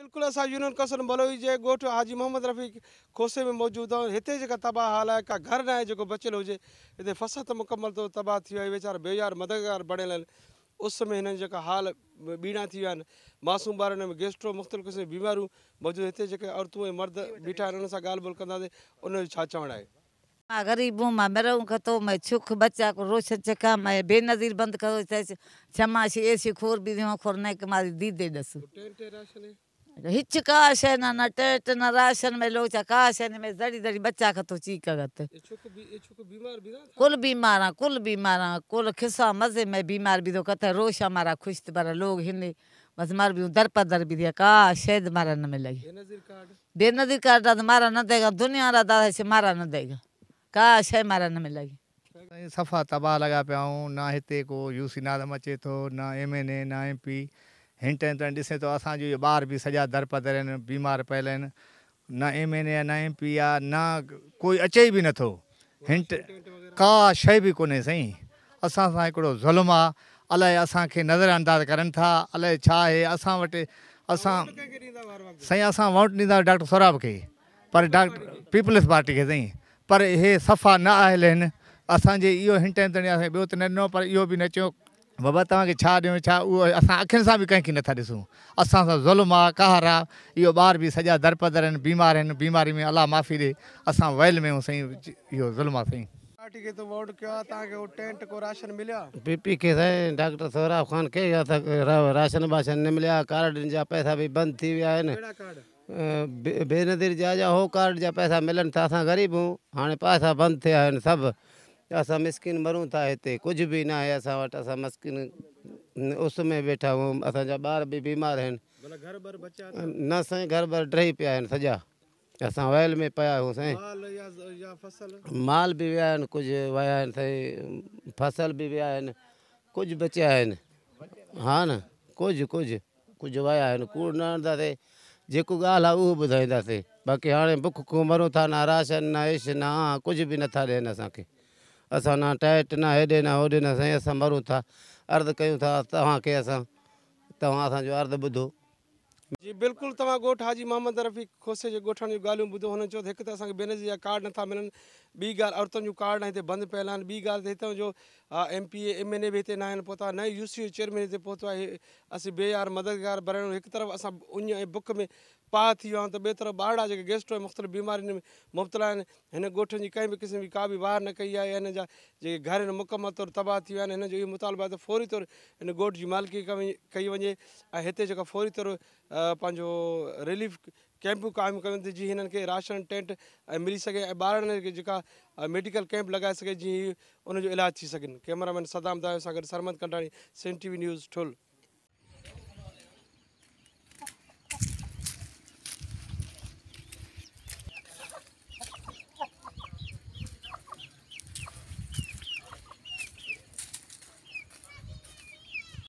बिल्कुल ऐसा union council मलोई के गोठ हाजी मोहम्मद रफीक खोसे में मौजूद हूँ इतने जो तबाह हाल है का घर ना जो बचल हो हुजे हिते फसल त तो मुकमल तौरु तबाह थी वेचार बेयार मददगार बणियल आहिनि उस में इन जेका हाल बीणा थी विया मासूम बार में गेस्ट्रो मुख़्तलिफ़ क़िस्म बीमारू मौजूद इतने जो जेके मर्द बीठा उन उन्हनि सां ॻाल्हि चवण है मैं ग़रीब हूँ मैं मेरऊं खतो मैं छुख बच्चा को रोशन चखा मैं बेनज़ीर बंदि कयो छमा ऐसी खोर भी खोर नहीं की मां दीदे दस हिच का हिचकाशन न टेट न राशन में लोग का से में दड़ी दड़ी बच्चा का तो ची का गत ए ए छोक छोक बीमार भी ना कुल बीमार कुल बीमार कुल खिसा मजे में बीमार भी तो कत रोश हमारा खुश बारा लोग हिने बस मार भी दर पर दर भी दिया का शायद मारा न में लगी बेनदी कार्ड बेनदी कार्ड तो मारा न देगा दुनिया रा दादा से मारा न देगा का से मारा न में लगी सफ़ा तबाह लगा पे आऊं ना हते को यूसी नादम अचे तो ना एमएनए ना एमपी हिंट टम ॾिसे थो असांजो इहे ॿार बि सॼा दर पदर आहिनि बीमार पयल आहिनि न एम एन ए आहे न एम पी आहे न कोई अचे बि नथो हिंट का शइ बि कोन्हे साईं असां सां हिकिड़ो ज़ुल्मु आहे अलाए असांखे करनि था अलाए छा आहे असां वटि असां साईं असां वोट ॾींदासीं डॉक्टर सोराब खे पर डॉक्टर पीपल्स पार्टी खे साईं पर हे सफ़ा न आयल आहिनि असांजे इहो हिंटम ताणी पर इहो बि न बबा तव्हांखे छा ॾियूं छा उहो असां अखियुनि सां बि ज़ुल्म आहे कहर आहे इहो ॿार बि दरपदर बीमार बीमारी में अलाह माफ़ी ॾे अस वयल में आहियूं साईं इहो ज़ुल्म आहे पार्टी खे त वोट कयो आहे तव्हांखे उहो टेंट को राशन मिलिया पीपी के साईं डॉक्टर सोहराब ख़ान खे इहा त राशन वाशन नहीं मिलिया कार्ड जा पैसा भी बंदि थी विया आहिनि बेनदीर जा जा हो कार्ड जा पैसा मिलनि था असां ग़रीब हूं हाणे पैसा बंद थिया आहिनि सभु ऐसा मिस्किन मरूँ था इतने कुछ भी ना है असा वट असा मस्किन उसमें बैठा हूँ असा जा ॿार बीमार आहिनि न साईं घर भर डही पिया आहिनि सॼा असां वयल में पाया आहियूं साईं माल भी विया कुछ कुझु सही फसल भी विया कुछ कुझु हाँ न कुछ कुछ कुछ विया कूड़ ना जो गाल ॻाल्हि बाक़ी हाँ बुख को मरू था न राशन न इश ना कुछ भी ना ॾियनि असांखे असां न टाइट न हेॾे न होॾे न साईं असां मरूं था अर्द कयूं था तव्हांखे असां तव्हां असांजो अर्दु ॿुधो जी बिल्कुलु तव्हां ॻोठु हाजी मोहम्मद रफ़ी खोसे जो ॻोठ जूं ॻाल्हियूं ॿुधो हुननि चयो त हिकु त असांखे बेनजी जा कार्ड नथा मिलनि ॿी ॻाल्हि औरतुनि जूं कार्ड हिते बंदि पियल आहिनि ॿी ॻाल्हि त हितां जो M P M N A बि हिते ना आहिनि पहुता यू सी चेयरमैन हिते पहुतो आहे असां बेयार मददगार बरण हिकु तरफ़ असां बुक में पाहु थी वियो आहे त ॿिए तरफ़ ॿार जेके गेस्ट आहिनि मुख़्तलिफ़ बीमारियुनि में मुबतला आहिनि हिन ॻोठनि जी कंहिं बि क़िस्म जी का बि वाह न कई आहे हिन जा जेके घर आहिनि मुकमल तौरु तबाह थी विया आहिनि हिन जो इहो मुतालबो आहे त फौरी तौरु हिन ॻोठ जी मालिकी कई वञे ऐं हिते जेका फौरी तौरु पंहिंजो रिलीफ कैंप क़ाइमु कनि जीअं हिननि खे राशन टेंट ऐं मिली सघे ऐं ॿारनि खे जेका मेडिकल कैंप लॻाए सघे जीअं उनजो इलाजु थी सघनि कैमरामैन सदाम दादा सां गॾु सरमद कंडाणी सिन टी वी न्यूज़ ठुल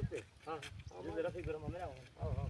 જશે હા રફી ગરમ અમે આવો હા હા